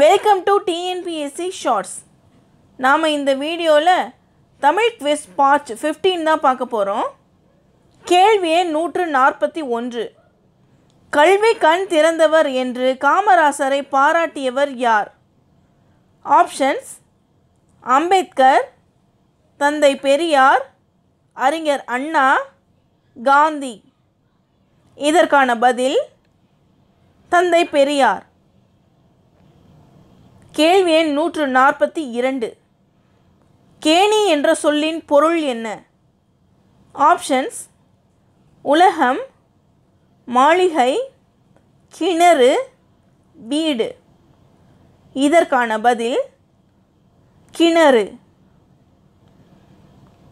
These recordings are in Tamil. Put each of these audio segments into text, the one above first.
வெல்கம் டு டிஎன்பிஎஸ்சி ஷார்ட்ஸ் நாம் இந்த வீடியோவில் தமிழ் குவிஸ் பார்ட் ஃபிஃப்டீன் தான் பார்க்க போகிறோம் கேள்வியே நூற்று நாற்பத்தி ஒன்று கல்வி கண் திறந்தவர் என்று காமராசரை பாராட்டியவர் யார் ஆப்ஷன்ஸ் அம்பேத்கர் தந்தை பெரியார் அறிஞர் அண்ணா காந்தி இதற்கான பதில் தந்தை பெரியார் கேள்வி எண் நூற்று நாற்பத்தி இரண்டு கேணி என்ற சொல்லின் பொருள் என்ன ஆப்ஷன்ஸ் உலகம் மாளிகை கிணறு வீடு இதற்கான பதில் கிணறு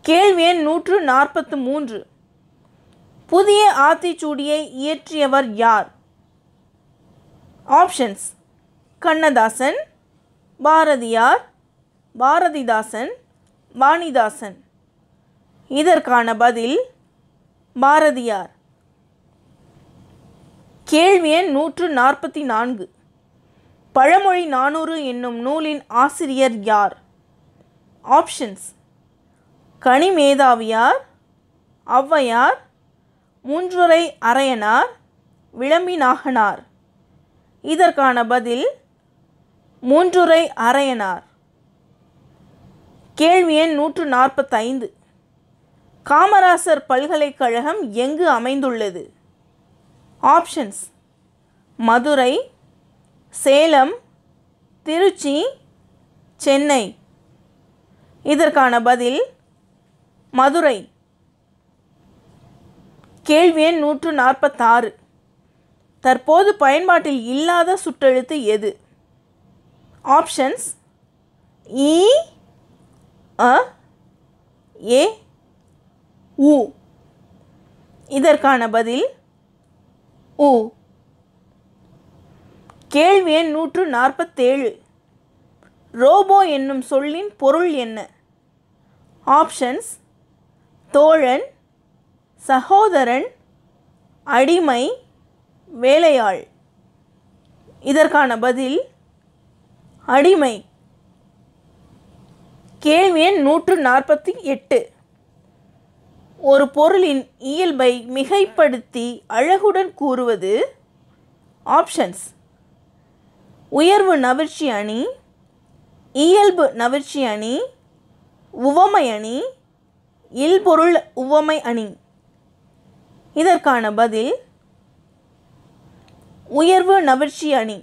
கேள்வி எண் நூற்று நாற்பத்து மூன்று புதிய ஆத்திச்சூடியை இயற்றியவர் யார் ஆப்ஷன்ஸ் கண்ணதாசன் பாரதியார் பாரதிதாசன் வாணிதாசன் இதற்கான பதில் பாரதியார் கேள்வி எண் நூற்று நாற்பத்தி நான்கு பழமொழி நானூறு என்னும் நூலின் ஆசிரியர் யார் ஆப்ஷன்ஸ் கனிமேதாவியார் ஔவையார் மூன்றுரை அரையனார் நாகனார் இதற்கான பதில் மூன்றுரை அரையனார் கேள்வி எண் நூற்று நாற்பத்தைந்து காமராசர் பல்கலைக்கழகம் எங்கு அமைந்துள்ளது ஆப்ஷன்ஸ் மதுரை சேலம் திருச்சி சென்னை இதற்கான பதில் மதுரை கேள்வி எண் நூற்று நாற்பத்தாறு தற்போது பயன்பாட்டில் இல்லாத சுற்றெழுத்து எது ஆப்ஷன்ஸ் இ அ ஏ உ இதற்கான பதில் உ கேள்வி எண் நூற்று நாற்பத்தேழு ரோபோ என்னும் சொல்லின் பொருள் என்ன ஆப்ஷன்ஸ் தோழன் சகோதரன் அடிமை வேலையாள் இதற்கான பதில் அடிமை கேள்வி எண் நூற்று நாற்பத்தி எட்டு ஒரு பொருளின் இயல்பை மிகைப்படுத்தி அழகுடன் கூறுவது ஆப்ஷன்ஸ் உயர்வு நவர்ச்சி அணி இயல்பு நவர்ச்சி அணி உவமை அணி இல்பொருள் உவமை அணி இதற்கான பதில் உயர்வு நவர்ச்சி அணி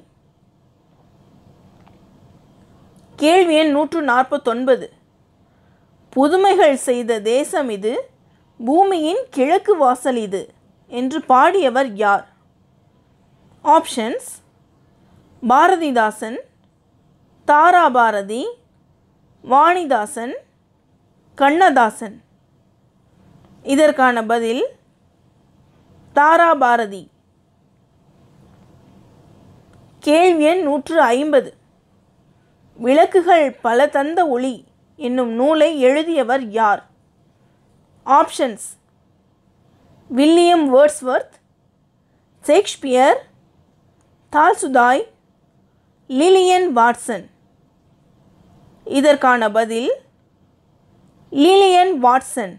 கேள்வி எண் நூற்று நாற்பத்தொன்பது புதுமைகள் செய்த தேசம் இது பூமியின் கிழக்கு வாசல் இது என்று பாடியவர் யார் ஆப்ஷன்ஸ் பாரதிதாசன் தாரா பாரதி வாணிதாசன் கண்ணதாசன் இதற்கான பதில் தாரா பாரதி கேள்வி எண் நூற்று ஐம்பது விளக்குகள் பல தந்த ஒளி என்னும் நூலை எழுதியவர் யார் options William Wordsworth Shakespeare Tolstoy Lilian Watson இதற்கான பதில் லிலியன் வாட்சன்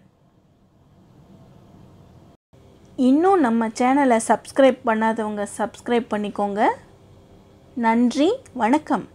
இன்னும் நம்ம சேனலை சப்ஸ்கிரைப் பண்ணாதவங்க சப்ஸ்கிரைப் பண்ணிக்கோங்க நன்றி வணக்கம்